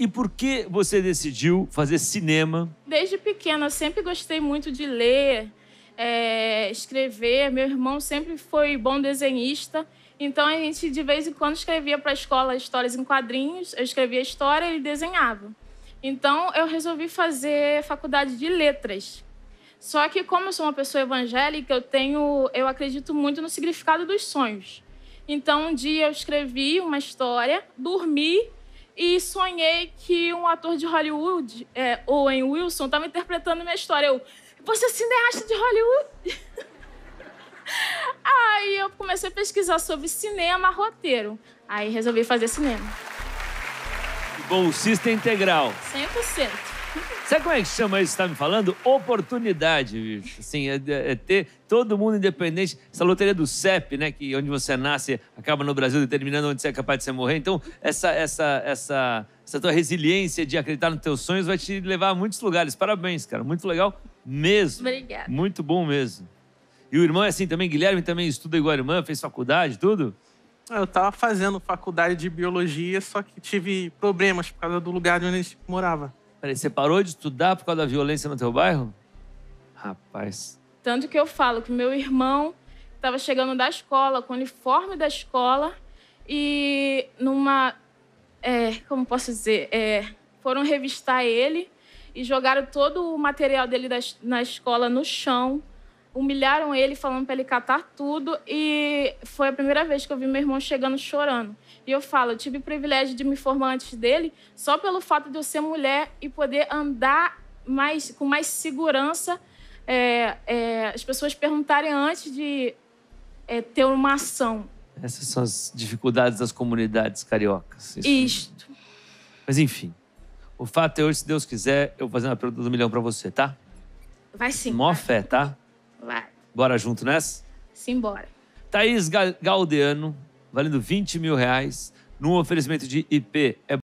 E por que você decidiu fazer cinema? Desde pequena, eu sempre gostei muito de ler, é, escrever. Meu irmão sempre foi bom desenhista. Então a gente, de vez em quando, escrevia para a escola histórias em quadrinhos. Eu escrevia história e ele desenhava. Então eu resolvi fazer faculdade de letras. Só que, como eu sou uma pessoa evangélica, eu tenho, eu acredito muito no significado dos sonhos. Então, um dia eu escrevi uma história, dormi e sonhei que um ator de Hollywood, é, Owen Wilson, estava interpretando minha história. Eu, você é cineasta de Hollywood? Aí eu comecei a pesquisar sobre cinema, roteiro. Aí resolvi fazer cinema. Bolsista integral. 100%. Sabe como é que chama isso que você tá me falando? Oportunidade, bicho. Assim, é, é, é ter todo mundo independente. Essa loteria do CEP, né? Que onde você nasce acaba no Brasil determinando onde você é capaz de você morrer. Então, essa, essa, essa, essa tua resiliência de acreditar nos teus sonhos vai te levar a muitos lugares. Parabéns, cara. Muito legal mesmo. Obrigada. Muito bom mesmo. E o irmão é assim também? Guilherme também estuda igual a irmã? Fez faculdade, tudo? Ah, eu estava fazendo faculdade de biologia, só que tive problemas por causa do lugar onde a gente morava. Peraí, você parou de estudar por causa da violência no teu bairro? Rapaz. Tanto que eu falo que meu irmão estava chegando da escola, com o uniforme da escola, e numa. É, como posso dizer? É, foram revistar ele e jogaram todo o material dele da, na escola no chão humilharam ele, falando para ele catar tudo, e foi a primeira vez que eu vi meu irmão chegando chorando. E eu falo, eu tive o privilégio de me formar antes dele, só pelo fato de eu ser mulher e poder andar mais com mais segurança. É, é, as pessoas perguntarem antes de é, ter uma ação. Essas são as dificuldades das comunidades cariocas. Isso. Isto. Mas enfim, o fato é hoje, se Deus quiser, eu vou fazer uma pergunta do milhão para você, tá? Vai sim. Mó fé, tá? Bora junto nessa? Simbora. Thaís Galdeano, valendo 20 mil reais, num oferecimento de IP. É